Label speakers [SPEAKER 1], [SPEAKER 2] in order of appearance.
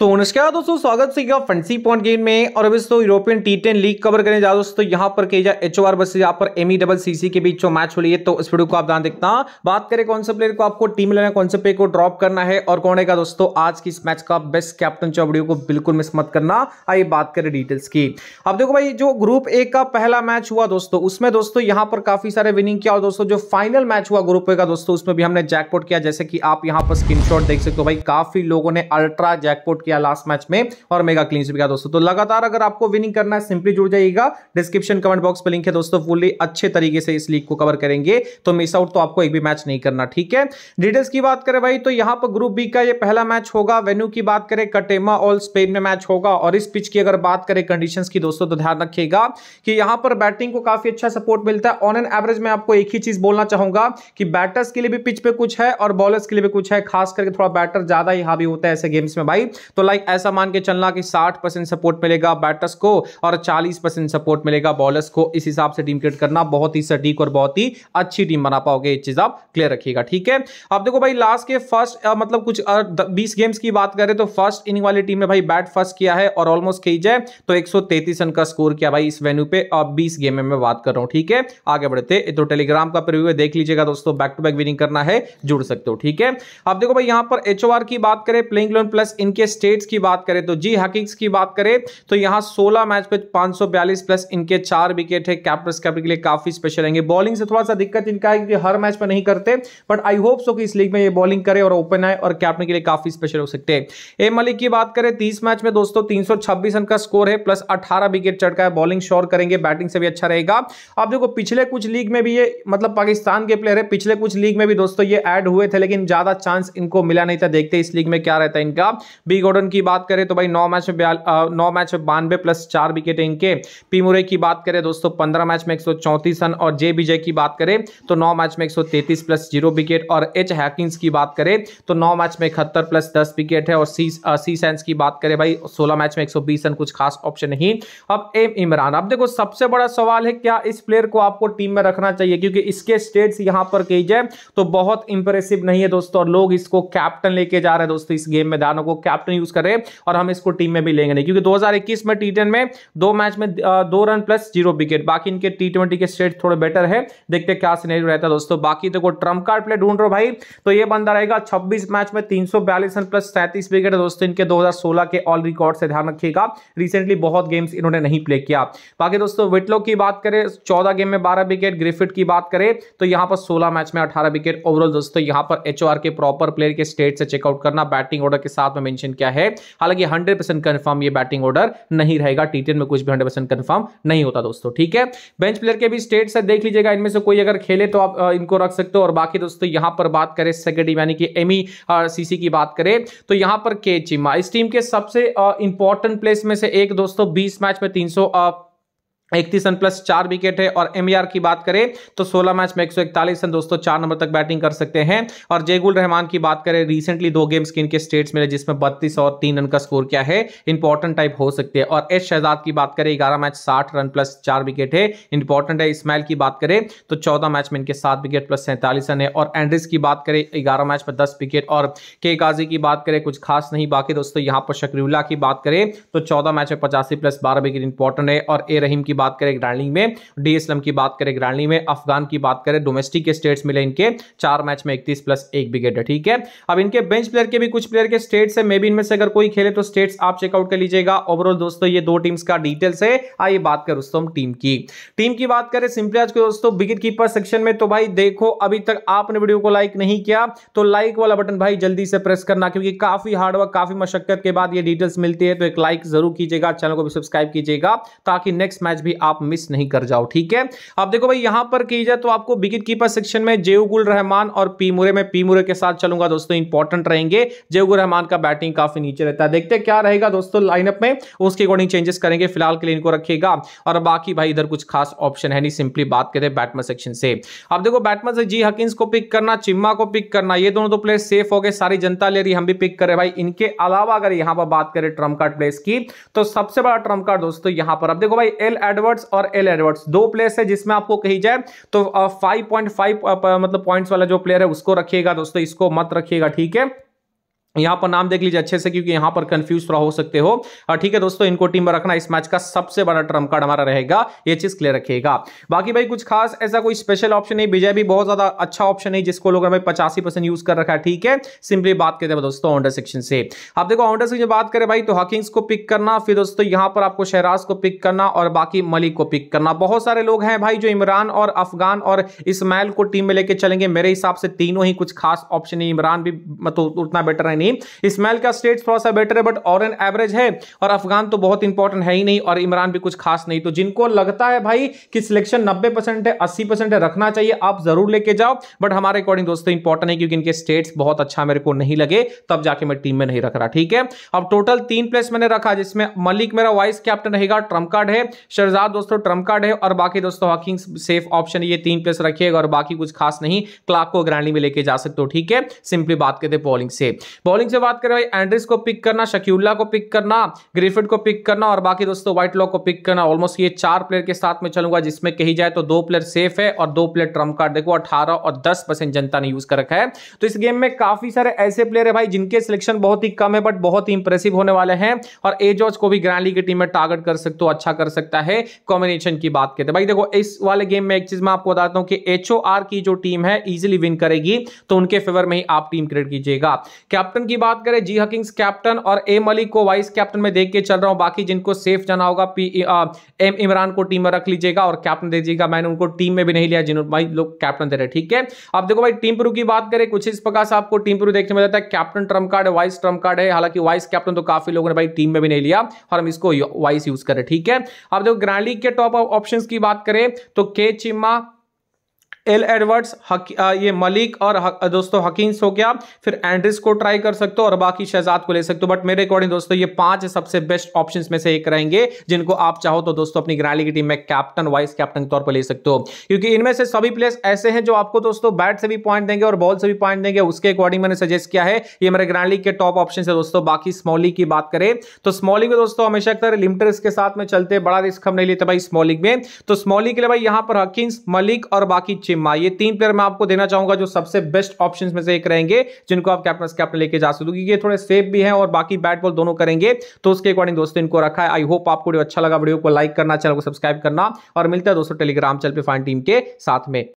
[SPEAKER 1] तो नमस्कार दोस्तों स्वागत सीखा फंसी पॉइंट गेम में और अभी दोस्तों European T ten league cover करने जा दोस्तों यहाँ पर कही जाए एच आर बस यहाँ पर एम ई डबल सी सी के बीच जो मैच हो रही है तो इस वीडियो को आप ध्यान देखता बात करें कौन से प्लेयर को आपको टीम लेना है कौन से प्लेयर को ड्रॉप करना है और कौन है दोस्तों आज की इस मैच का बेस्ट कैप्टन जो वीडियो को बिल्कुल मिस मत करना आइए बात करें डिटेल्स की अब देखो भाई जो ग्रुप ए का पहला मैच हुआ दोस्तों उसमें दोस्तों यहाँ पर काफी सारे विनिंग किया और दोस्तों जो फाइनल मैच हुआ ग्रुप ए का दोस्तों उसमें भी हमने जैकपोट किया जैसे कि आप यहाँ पर स्क्रीन देख सकते हो भाई काफी लोगों ने अल्ट्रा जैकपोट किया लास्ट मैच में और मेगा क्लीन स्वीप किया दोस्तों तो लगातार अगर आपको विनिंग करना है सिंपली जुड़ जाइएगा डिस्क्रिप्शन कमेंट बॉक्स पर लिंक है दोस्तों फुल्ली अच्छे तरीके से इस लीग को कवर करेंगे तो मिस आउट तो आपको एक भी मैच नहीं करना ठीक है डिटेल्स की बात करें भाई तो यहाँ पर ग्रुप बी का ये पहला मैच होगा वेन्यू की बात करें कटेमा ऑल स्पेन में मैच होगा और इस पिच की अगर बात करें कंडीशंस की दोस्तों तो ध्यान रखिएगा कि यहाँ पर बैटिंग को काफी अच्छा सपोर्ट मिलता है ऑन एन एवरेज में आपको एक ही चीज बोलना चाहूंगा कि बैटर्स के लिए भी पिच पे कुछ है और बॉलर्स के लिए भी कुछ है खास करके थोड़ा बैटर ज्यादा ही हावी होता है ऐसे गेम्स में भाई तो तो लाइक ऐसा मान के चलना कि 60 परसेंट सपोर्ट मिलेगा बैटर्स को और 40 परसेंट सपोर्ट मिलेगा बॉलर्स को इस हिसाब से टीम क्रिएट करना बहुत ही सटीक और बहुत ही अच्छी टीम बना पाओगे ये चीज़ आप क्लियर रखिएगा ठीक है अब देखो भाई लास्ट के फर्स्ट मतलब कुछ बीस गेम्स की बात करें तो फर्स्ट इनिंग वाली टीम ने भाई बैट फर्स्ट किया है और ऑलमोस्ट कही जाए तो एक रन का स्कोर किया भाई इस वेन्यू पे और बीस गेम में मैं बात कर रहा हूँ ठीक है आगे बढ़ते तो टेलीग्राम का प्रिव्यू देख लीजिएगा दोस्तों बैक टू बैक विनिंग करना है जुड़ सकते हो ठीक है अब देखो भाई यहाँ पर एच की बात करें प्लेइंग प्लस इनके स्टेट स्टेट्स की बात करें तो जी हकिंग्स की बात करें तो यहां 16 मैच पे 542 प्लस इनके चार विकेट है कैप्टन कैप्टन के लिए काफी स्पेशल रहेंगे बॉलिंग से थोड़ा सा दिक्कत इनका है कि हर मैच पर नहीं करते बट आई होप सो कि इस लीग में ये बॉलिंग करे और ओपन आए और कैप्टन के लिए काफी स्पेशल हो सकते हैं ए मलिक की बात करें तीस मैच में दोस्तों तीन रन का स्कोर है प्लस अठारह विकेट चढ़का है बॉलिंग श्योर करेंगे बैटिंग से भी अच्छा रहेगा आप देखो पिछले कुछ लीग में भी ये मतलब पाकिस्तान के प्लेयर है पिछले कुछ लीग में भी दोस्तों ये एड हुए थे लेकिन ज्यादा चांस इनको मिला नहीं था देखते इस लीग में क्या रहता है इनका बिग ऑर्डर रन की बात करें तो भाई नौ मैच में नौ मैच में बानवे प्लस चार विकेट इनके पी मुरे की बात करें दोस्तों पंद्रह मैच में एक रन और जे विजय की बात करें तो नौ मैच में एक प्लस जीरो विकेट और एच हैकिंग्स की बात करें तो नौ मैच में इकहत्तर प्लस दस विकेट है और सी सी की बात करें भाई सोलह मैच में एक रन कुछ खास ऑप्शन नहीं अब एम इमरान अब देखो सबसे बड़ा सवाल है क्या इस प्लेयर को आपको टीम में रखना चाहिए क्योंकि इसके स्टेट्स यहां पर कही जाए तो बहुत इंप्रेसिव नहीं है दोस्तों और लोग इसको कैप्टन लेके जा रहे हैं दोस्तों इस गेम में दानों को कैप्टन यूज कर रहे और हम इसको टीम में भी लेंगे नहीं क्योंकि 2021 में टी में दो मैच में दो रन प्लस जीरो विकेट बाकी इनके टी के स्टेट थोड़े बेटर है देखते क्या सीनेरियो रहता है दोस्तों बाकी देखो ट्रम्प कार्ड प्ले ढूंढ रहे भाई तो ये बंदा रहेगा छब्बीस मैच में तीन रन प्लस सैंतीस विकेट दोस्तों इनके दो के ऑल रिकॉर्ड से ध्यान रखिएगा रिसेंटली बहुत गेम्स इन्होंने नहीं प्ले किया बाकी दोस्तों विटलो की बात करें चौदह गेम में बारह विकेट ग्रिफिट की बात करें तो यहां पर सोलह मैच में अठारह विकेट ओवरऑल दोस्तों यहां पर एच के प्रॉपर प्लेयर के स्टेट से चेकआउट करना बैटिंग ऑर्डर के साथ में मेंशन किया गया है हालांकि हंड्रेड परसेंट कन्फर्म यह बैटिंग ऑर्डर नहीं रहेगा टी में कुछ भी हंड्रेड परसेंट कन्फर्म नहीं होता दोस्तों ठीक है बेंच प्लेयर के भी स्टेट्स है देख लीजिएगा इनमें से कोई अगर खेले तो आप इनको रख सकते हो और बाकी दोस्तों यहां पर बात करें सेकेंड यानी कि एम ई की बात करें तो यहां पर के चिमा इस टीम के सबसे इंपॉर्टेंट प्लेस में से एक दोस्तों बीस मैच में तीन इकतीस रन प्लस चार विकेट है और एम e की बात करें तो 16 मैच में एक रन दोस्तों चार नंबर तक बैटिंग कर सकते हैं और जेगुल रहमान की बात करें रिसेंटली दो गेम्स की इनके स्टेट्स मिले जिसमें बत्तीस और तीन रन का स्कोर क्या है इंपॉर्टेंट टाइप हो सकते है और एस शहजाद की बात करें ग्यारह मैच साठ रन प्लस चार विकेट है इंपॉर्टेंट है इसमाइल की बात करें तो चौदह मैच में इनके सात विकेट प्लस सैंतालीस रन है और एंड्रिस की बात करें ग्यारह मैच में दस विकेट और के काजी की बात करें कुछ खास नहीं बाकी दोस्तों यहाँ पर शकरूला की बात करें तो चौदह मैच में पचासी प्लस बारह विकेट इंपॉर्टेंट है और ए रहीम की बात करें ग्रांडिंग में डी इस्लम की बात करें ग्रांडिंग में अफगान की बात करें डोमेस्टिक के स्टेट्स मिले इनके चार मैच में इकतीस प्लस एक विकेट है ठीक है अब इनके बेंच प्लेयर के भी कुछ प्लेयर के स्टेट्स है मे बी इनमें से अगर कोई खेले तो स्टेट्स आप चेकआउट कर लीजिएगा ओवरऑल दोस्तों ये दो टीम्स का डिटेल्स है आइए बात करें दोस्तों टीम की टीम की बात करें सिंपली आज को दोस्तों विकेट कीपर सेक्शन में तो भाई देखो अभी तक आपने वीडियो को लाइक नहीं किया तो लाइक वाला बटन भाई जल्दी से प्रेस करना क्योंकि काफी हार्डवर्क काफी मशक्कत के बाद ये डिटेल्स मिलती है तो एक लाइक जरूर कीजिएगा चैनल को भी सब्सक्राइब कीजिएगा ताकि नेक्स्ट मैच भी भी आप मिस नहीं कर जाओ ठीक है अब देखो भाई यहां पर की जाए तो आपको विकेट कीपर सेक्शन में जेउगुल रहमान और पीमुरे में पीमुरे के साथ चलूंगा दोस्तों इंपॉर्टेंट रहेंगे जेउगुल रहमान का बैटिंग काफी नीचे रहता है देखते क्या रहेगा दोस्तों लाइनअप में उसके अकॉर्डिंग चेंजेस करेंगे फिलहाल के लिए इनको रखेगा और बाकी भाई इधर कुछ खास ऑप्शन है नहीं सिंपली बात करते बैटमैन सेक्शन से अब देखो बैटमैन से जी हकिंस को पिक करना चिम्मा को पिक करना ये दोनों तो प्लेयर सेफ हो गए सारी जनता ले रही हम भी पिक करें भाई इनके अलावा अगर यहां पर बात करें ट्रम्प कार्ड प्लेस की तो सबसे बड़ा ट्रम्प कार्ड दोस्तों यहां पर अब देखो भाई एल एड एडवर्ड्स और एल एडवर्ड्स दो प्लेयर्स है जिसमें आपको कही जाए तो फाइव पॉइंट फाइव मतलब पॉइंट्स वाला जो प्लेयर है उसको रखिएगा दोस्तों इसको मत रखिएगा ठीक है यहाँ पर नाम देख लीजिए अच्छे से क्योंकि यहाँ पर कंफ्यूज थोड़ा हो सकते हो ठीक है दोस्तों इनको टीम में रखना इस मैच का सबसे बड़ा ट्रम कार्ड हमारा रहेगा ये चीज क्लियर रखिएगा बाकी भाई कुछ खास ऐसा कोई स्पेशल ऑप्शन नहीं विजय भी बहुत ज्यादा अच्छा ऑप्शन है जिसको लोग हमें पचासी परसेंट यूज कर रखा है ठीक है सिंपली बात करते हैं दोस्तों ऑनडर सेक्शन से आप देखो ऑनडर सेक्शन बात करें भाई तो हॉकिंग्स को पिक करना फिर दोस्तों यहाँ पर आपको शहराज को पिक करना और बाकी मलिक को पिक करना बहुत सारे लोग हैं भाई जो इमरान और अफगान और इसमाइल को टीम में लेके चलेंगे मेरे हिसाब से तीनों ही कुछ खास ऑप्शन है इमरान भी मतलब उतना बेटर है नहीं इसमाइल का स्टेट थोड़ा सा बेटर है बट और एन एवरेज है और अफगान तो बहुत इंपॉर्टेंट है ही नहीं और इमरान भी कुछ खास नहीं तो जिनको लगता है भाई कि सिलेक्शन नब्बे परसेंट है अस्सी परसेंट है रखना चाहिए आप जरूर लेके जाओ बट हमारे अकॉर्डिंग दोस्तों इंपॉर्टेंट है क्योंकि इनके स्टेट्स बहुत अच्छा मेरे को नहीं लगे तब जाके मैं टीम में नहीं रख रहा ठीक है अब टोटल तीन प्लेस मैंने रखा जिसमें मलिक मेरा वाइस कैप्टन रहेगा ट्रम्प कार्ड है शहजाद दोस्तों ट्रम्प कार्ड है और बाकी दोस्तों हॉकिंग सेफ ऑप्शन ये तीन प्लेस रखिएगा और बाकी कुछ खास नहीं क्लाक को ग्रैंडली में लेके जा सकते हो ठीक है सिंपली बात करते बॉलिंग से बॉलिंग से बात करें भाई एंड्रिस को पिक करना शक्यूला को पिक करना ग्रिफिड को पिक करना और बाकी दोस्तों व्हाइट लॉक को पिक करना ऑलमोस्ट ये चार प्लेयर के साथ में चलूंगा जिसमें कही जाए तो दो प्लेयर सेफ है और दो प्लेयर ट्रम्प कार्ड देखो अठारह और दस जनता ने यूज कर रखा है तो इस गेम में काफी सारे ऐसे प्लेयर है भाई जिनके सिलेक्शन बहुत ही कम है बट बहुत ही इंप्रेसिव होने वाले हैं और एजॉज को भी ग्रैंडली की टीम में टारगेट कर सकते हो अच्छा कर सकता है कॉम्बिनेशन की बात करते भाई देखो इस वाले गेम में एक चीज मैं आपको बताता हूँ कि एच की जो टीम है इजिली विन करेगी तो उनके फेवर में ही आप टीम क्रिएट कीजिएगा कैप्टन कैप्टन की बात करें जी हकिंग्स कैप्टन और ए मलिक को वाइस कैप्टन में देख के चल रहा हूं बाकी जिनको सेफ जाना होगा पी एम इमरान को टीम में रख लीजिएगा और कैप्टन दे दीजिएगा मैंने उनको टीम में भी नहीं लिया जिन्होंने भाई लोग कैप्टन दे रहे ठीक है अब देखो भाई टीम प्रू की बात करें कुछ इस प्रकार से आपको टीम प्रू देखने में जाता है कैप्टन ट्रम कार्ड है वाइस ट्रम कार्ड है हालांकि वाइस कैप्टन तो काफी लोगों ने भाई टीम में भी नहीं लिया और हम इसको वाइस यूज करें ठीक है अब देखो ग्रैंड लीग के टॉप ऑप्शन की बात करें तो के चिम्मा एल एडवर्ड्स ये मलिक और हक, दोस्तों हकिंस हो गया फिर एंड्रिस को ट्राई कर सकते हो और बाकी शहजाद को ले सकते हो बट मेरे अकॉर्डिंग दोस्तों ये पांच सबसे बेस्ट ऑप्शन में से एक रहेंगे जिनको आप चाहो तो दोस्तों अपनी ग्राली की टीम में कैप्टन वाइस कैप्टन के तौर पर ले सकते हो क्योंकि इनमें से सभी प्लेयर्स ऐसे हैं जो आपको दोस्तों बैट से भी पॉइंट देंगे और बॉल से भी पॉइंट देंगे उसके अकॉर्डिंग मैंने सजेस्ट किया है ये मेरे ग्रांड के टॉप ऑप्शन है दोस्तों बाकी स्मॉलिक की बात करें तो स्मॉलिंग में दोस्तों हमेशा अक्सर लिमिटेड के साथ में चलते बड़ा रिस्क हम नहीं लेते भाई स्मॉलिक में तो स्मॉलिक के लिए भाई यहां पर हकिंस मलिक और बाकी चिम्मा ये तीन प्लेयर मैं आपको देना चाहूंगा जो सबसे बेस्ट ऑप्शन में से एक रहेंगे जिनको आप कैप्टन कैप्टन लेके जा सकते क्योंकि ये थोड़े सेफ भी है और बाकी बैट बॉल दोनों करेंगे तो उसके अकॉर्डिंग दोस्तों इनको रखा है आई होप आपको अच्छा लगा वीडियो को लाइक करना चैनल को सब्सक्राइब करना और मिलता है दोस्तों टेलीग्राम चल पे फाइन टीम के साथ में